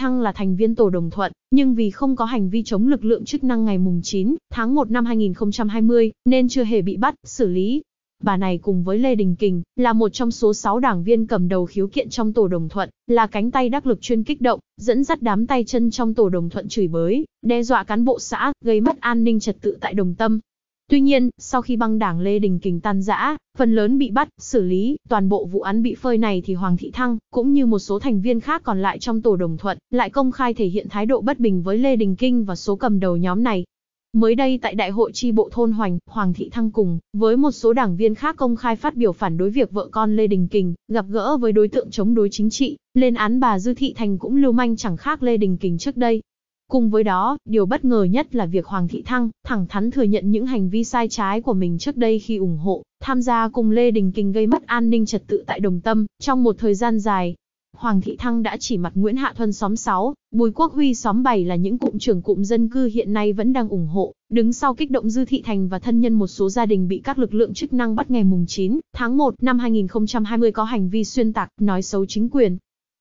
Thăng là thành viên tổ đồng thuận, nhưng vì không có hành vi chống lực lượng chức năng ngày mùng 9 tháng 1 năm 2020, nên chưa hề bị bắt, xử lý. Bà này cùng với Lê Đình Kình, là một trong số 6 đảng viên cầm đầu khiếu kiện trong tổ đồng thuận, là cánh tay đắc lực chuyên kích động, dẫn dắt đám tay chân trong tổ đồng thuận chửi bới, đe dọa cán bộ xã, gây mất an ninh trật tự tại đồng tâm, Tuy nhiên, sau khi băng đảng Lê Đình Kình tan rã, phần lớn bị bắt, xử lý, toàn bộ vụ án bị phơi này thì Hoàng Thị Thăng, cũng như một số thành viên khác còn lại trong tổ đồng thuận, lại công khai thể hiện thái độ bất bình với Lê Đình Kinh và số cầm đầu nhóm này. Mới đây tại đại hội tri bộ thôn Hoành, Hoàng Thị Thăng cùng, với một số đảng viên khác công khai phát biểu phản đối việc vợ con Lê Đình Kình, gặp gỡ với đối tượng chống đối chính trị, lên án bà Dư Thị Thành cũng lưu manh chẳng khác Lê Đình Kình trước đây, Cùng với đó, điều bất ngờ nhất là việc Hoàng Thị Thăng thẳng thắn thừa nhận những hành vi sai trái của mình trước đây khi ủng hộ, tham gia cùng Lê Đình Kình gây mất an ninh trật tự tại Đồng Tâm trong một thời gian dài. Hoàng Thị Thăng đã chỉ mặt Nguyễn Hạ Thuân xóm 6, Bùi Quốc Huy xóm 7 là những cụm trưởng cụm dân cư hiện nay vẫn đang ủng hộ, đứng sau kích động Dư Thị Thành và thân nhân một số gia đình bị các lực lượng chức năng bắt ngày mùng 9 tháng 1 năm 2020 có hành vi xuyên tạc, nói xấu chính quyền,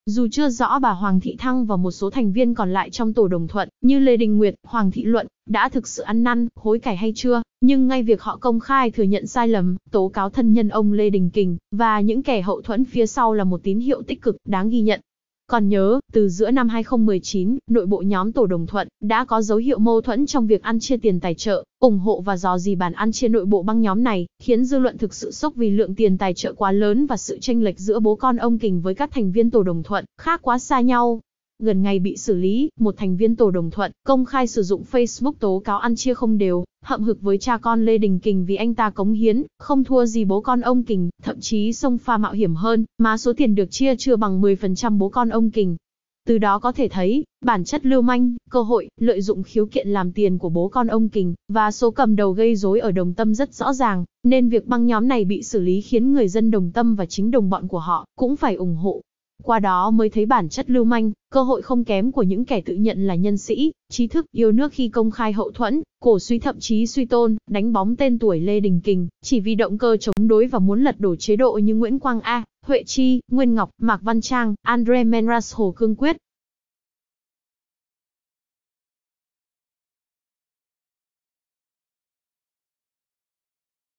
dù chưa rõ bà Hoàng Thị Thăng và một số thành viên còn lại trong tổ đồng thuận, như Lê Đình Nguyệt, Hoàng Thị Luận, đã thực sự ăn năn, hối cải hay chưa, nhưng ngay việc họ công khai thừa nhận sai lầm, tố cáo thân nhân ông Lê Đình Kình, và những kẻ hậu thuẫn phía sau là một tín hiệu tích cực, đáng ghi nhận. Còn nhớ, từ giữa năm 2019, nội bộ nhóm Tổ Đồng Thuận đã có dấu hiệu mâu thuẫn trong việc ăn chia tiền tài trợ, ủng hộ và dò dì bàn ăn chia nội bộ băng nhóm này, khiến dư luận thực sự sốc vì lượng tiền tài trợ quá lớn và sự tranh lệch giữa bố con ông Kình với các thành viên Tổ Đồng Thuận khác quá xa nhau gần ngày bị xử lý, một thành viên tổ đồng thuận, công khai sử dụng Facebook tố cáo ăn chia không đều, hậm hực với cha con Lê Đình Kình vì anh ta cống hiến, không thua gì bố con ông Kình, thậm chí sông pha mạo hiểm hơn, mà số tiền được chia chưa bằng 10% bố con ông Kình. Từ đó có thể thấy, bản chất lưu manh, cơ hội, lợi dụng khiếu kiện làm tiền của bố con ông Kình, và số cầm đầu gây rối ở Đồng Tâm rất rõ ràng, nên việc băng nhóm này bị xử lý khiến người dân Đồng Tâm và chính đồng bọn của họ cũng phải ủng hộ, qua đó mới thấy bản chất lưu manh, cơ hội không kém của những kẻ tự nhận là nhân sĩ, trí thức, yêu nước khi công khai hậu thuẫn, cổ suy thậm chí suy tôn, đánh bóng tên tuổi Lê Đình Kình, chỉ vì động cơ chống đối và muốn lật đổ chế độ như Nguyễn Quang A, Huệ Chi, Nguyên Ngọc, Mạc Văn Trang, Andre Menras Hồ Cương Quyết,